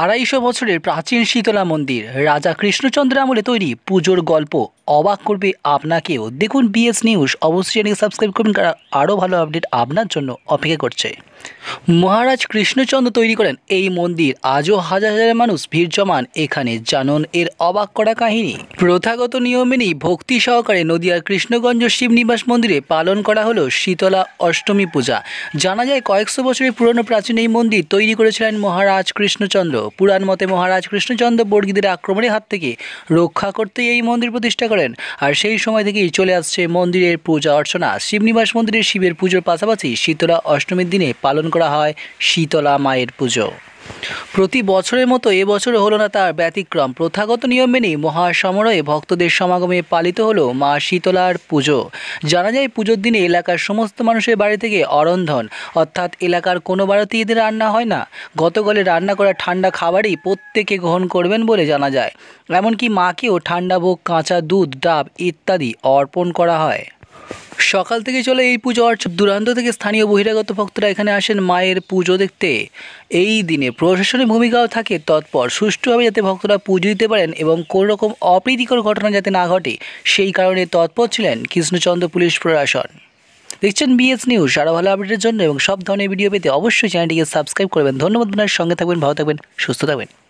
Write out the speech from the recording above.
আড়াইশো বছরের প্রাচীন শীতলা মন্দির রাজা কৃষ্ণচন্দ্র আমলে তৈরি পুজোর গল্প অবাক করবে আপনাকেও দেখুন বিএস নিউজ অবশ্যই সাবস্ক্রাইব করুন কারণ আরও ভালো আপডেট আপনার জন্য অপেক্ষা করছে মহারাজ কৃষ্ণচন্দ্র তৈরি করেন এই মন্দির আজও হাজার হাজার মানুষ ভিড় জমান এখানে জানন এর অবাক করা কাহিনী প্রথাগত নিয়মেনি ভক্তি সহকারে নদিয়ার কৃষ্ণগঞ্জ শিবনিবাস মন্দিরে পালন করা হলো শীতলা অষ্টমী পূজা জানা যায় কয়েকশো বছরের পুরনো প্রাচীন এই মন্দির তৈরি করেছিলেন মহারাজ কৃষ্ণচন্দ্র পুরাণ মতে মহারাজ কৃষ্ণচন্দ্র বর্গীদের আক্রমণের হাত থেকে রক্ষা করতে এই মন্দির প্রতিষ্ঠা করেন আর সেই সময় থেকেই চলে আসছে মন্দিরের পূজা অর্চনা শিবনিবাস মন্দিরে শিবের পুজোর পাশাপাশি শীতলা অষ্টমীর দিনে পালন করা হয় শীতলা মায়ের পুজো প্রতি বছরের মতো এবছর হলো না তার ব্যতিক্রম প্রথাগত নিয়ম মেনেই মহাসমরয়ে ভক্তদের সমাগমে পালিত হলো মা শীতলার পুজো জানা যায় পুজোর দিনে এলাকার সমস্ত মানুষের বাড়ি থেকে অরন্ধন অর্থাৎ এলাকার কোনো বাড়িতে এদের রান্না হয় না গতকালে রান্না করা ঠান্ডা খাবারই প্রত্যেকে গ্রহণ করবেন বলে জানা যায় এমনকি মাকেও ঠান্ডা ভোগ কাঁচা দুধ ডাব ইত্যাদি অর্পণ করা হয় সকাল থেকে চলে এই পুজো অর্চ দূরান্ত থেকে স্থানীয় বহিরাগত ভক্তরা এখানে আসেন মায়ের পুজো দেখতে এই দিনে প্রশাসনের ভূমিকাও থাকে তৎপর সুষ্ঠুভাবে যাতে ভক্তরা পুজো দিতে পারেন এবং কোনো রকম অপ্রীতিকর ঘটনা যাতে না ঘটে সেই কারণে তৎপর ছিলেন কৃষ্ণচন্দ্র পুলিশ প্রশাসন দেখছেন বিএস নিউজ আরও ভালো আপডেটের জন্য এবং সব ধরনের ভিডিও পেতে অবশ্যই চ্যানেলটিকে সাবস্ক্রাইব করবেন ধন্যবাদ আপনার সঙ্গে থাকবেন ভালো থাকবেন সুস্থ থাকবেন